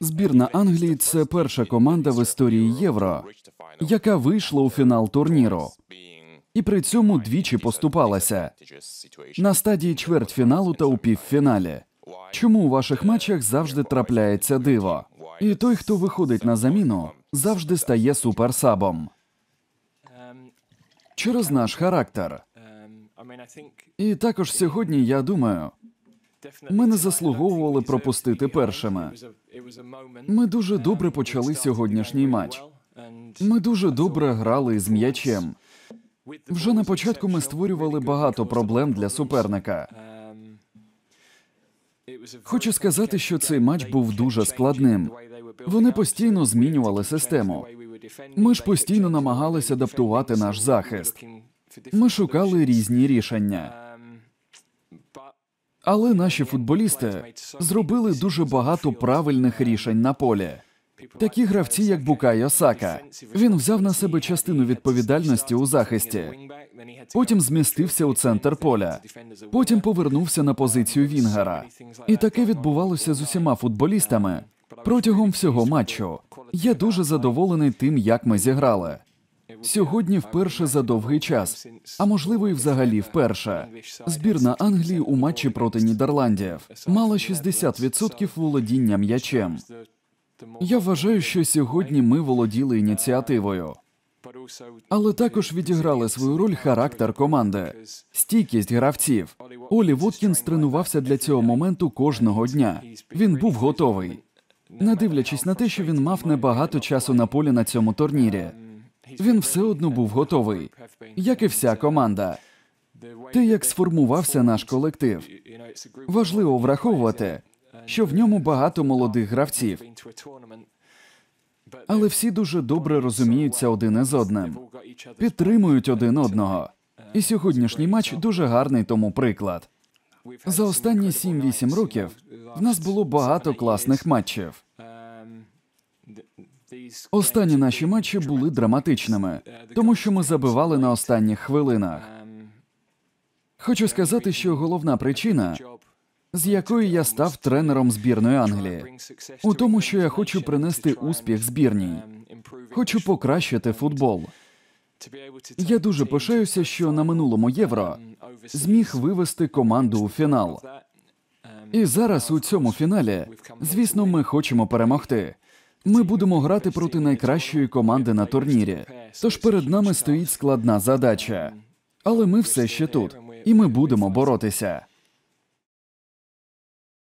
Збірна Англії це перша команда в історії євро, яка вийшла у фінал турніру. І при цьому двічі поступалася на стадії чвертьфіналу та у півфіналі. Чому у ваших матчах завжди трапляється диво? І той, хто виходить на заміну, завжди стає суперсабом через наш характер. І також сьогодні я думаю, ми не заслуговували пропустити першими. Ми дуже добре почали сьогоднішній матч. Ми дуже добре грали з м'ячем. Вже на початку ми створювали багато проблем для суперника. Хочу сказати, що цей матч був дуже складним. Вони постійно змінювали систему. Ми ж постійно намагалися адаптувати наш захист. Ми шукали різні рішення. Але наші футболісти зробили дуже багато правильних рішень на полі. Такі гравці, як Букай Осака, він взяв на себе частину відповідальності у захисті. Потім змістився у центр поля. Потім повернувся на позицію Вінгера, І таке відбувалося з усіма футболістами протягом всього матчу. Я дуже задоволений тим, як ми зіграли. Сьогодні вперше за довгий час, а можливо, і взагалі вперше. Збірна Англії у матчі проти Нідерландів мала 60% володіння м'ячем. Я вважаю, що сьогодні ми володіли ініціативою. Але також відіграли свою роль характер команди, стійкість гравців. Олі Воткінс тренувався для цього моменту кожного дня. Він був готовий, не дивлячись на те, що він мав небагато часу на полі на цьому турнірі. Він все одно був готовий, як і вся команда. Те, як сформувався наш колектив, важливо враховувати, що в ньому багато молодих гравців. але всі дуже добре розуміються один із одним, підтримують один одного. І сьогоднішній матч дуже гарний тому приклад. За останні 7-8 років в нас було багато класних матчів. Останні наші матчі були драматичними, тому що ми забивали на останніх хвилинах. Хочу сказати, що головна причина, з якої я став тренером збірної Англії, у тому, що я хочу принести успіх збірній, хочу покращити футбол. Я дуже пишаюся, що на минулому євро зміг вивести команду у фінал. І зараз у цьому фіналі, звісно, ми хочемо перемогти. Ми будемо грати проти найкращої команди на турнірі. Тож перед нами стоїть складна задача, але ми все ще тут, і ми будемо боротися.